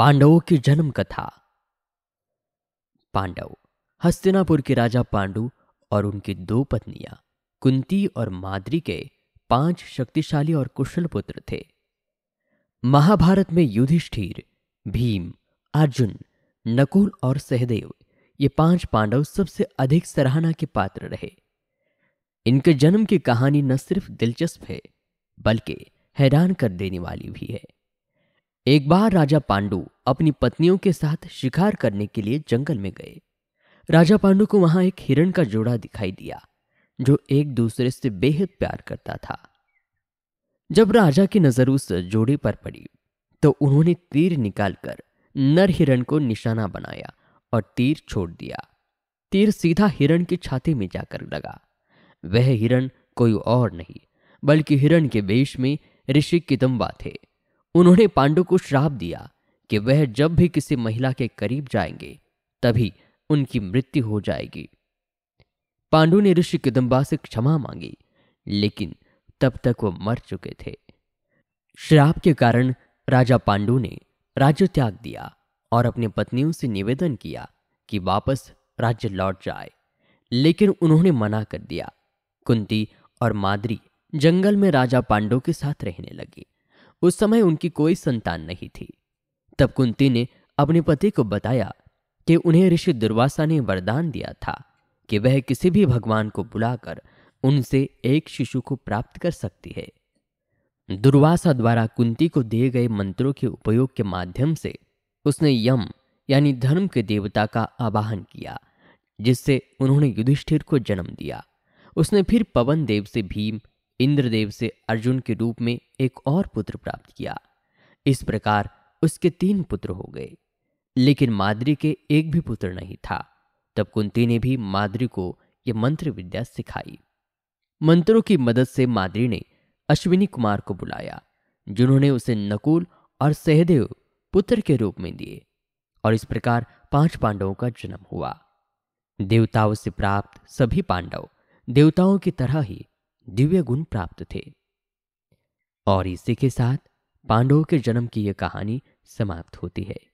पांडवों की जन्म कथा पांडव हस्तिनापुर के राजा पांडु और उनकी दो पत्नियां कुंती और माद्री के पांच शक्तिशाली और कुशल पुत्र थे महाभारत में युधिष्ठिर भीम अर्जुन नकुल और सहदेव ये पांच पांडव सबसे अधिक सराहना के पात्र रहे इनके जन्म की कहानी न सिर्फ दिलचस्प है बल्कि हैरान कर देने वाली भी है एक बार राजा पांडु अपनी पत्नियों के साथ शिकार करने के लिए जंगल में गए राजा पांडु को वहां एक हिरण का जोड़ा दिखाई दिया जो एक दूसरे से बेहद प्यार करता था जब राजा की नजर उस जोड़े पर पड़ी तो उन्होंने तीर निकालकर नर हिरण को निशाना बनाया और तीर छोड़ दिया तीर सीधा हिरण के छाती में जाकर लगा वह हिरण कोई और नहीं बल्कि हिरण के वेश में ऋषि किदम्बा थे उन्होंने पांडु को श्राप दिया कि वह जब भी किसी महिला के करीब जाएंगे तभी उनकी मृत्यु हो जाएगी पांडु ने ऋषि किदम्बा से क्षमा मांगी लेकिन तब तक वो मर चुके थे श्राप के कारण राजा पांडु ने राज्य त्याग दिया और अपनी पत्नियों से निवेदन किया कि वापस राज्य लौट जाए लेकिन उन्होंने मना कर दिया कुंती और मादरी जंगल में राजा पांडु के साथ रहने लगी उस समय उनकी कोई संतान नहीं थी तब कुंती ने अपने पति को बताया कि उन्हें ऋषि दुर्वासा ने वरदान दिया था कि वह किसी भी भगवान को बुलाकर उनसे एक शिशु को प्राप्त कर सकती है दुर्वासा द्वारा कुंती को दिए गए मंत्रों के उपयोग के माध्यम से उसने यम यानी धर्म के देवता का आवाहन किया जिससे उन्होंने युधिष्ठिर को जन्म दिया उसने फिर पवन देव से भीम इंद्रदेव से अर्जुन के रूप में एक और पुत्र प्राप्त किया इस प्रकार उसके तीन पुत्र हो गए लेकिन माद्री के एक भी पुत्र नहीं था तब कुंती ने भी माद्री को यह मंत्र विद्या सिखाई मंत्रों की मदद से माद्री ने अश्विनी कुमार को बुलाया जिन्होंने उसे नकुल और सहदेव पुत्र के रूप में दिए और इस प्रकार पांच पांडवों का जन्म हुआ देवताओं से प्राप्त सभी पांडव देवताओं की तरह ही दिव्य गुण प्राप्त थे और इसी के साथ पांडवों के जन्म की यह कहानी समाप्त होती है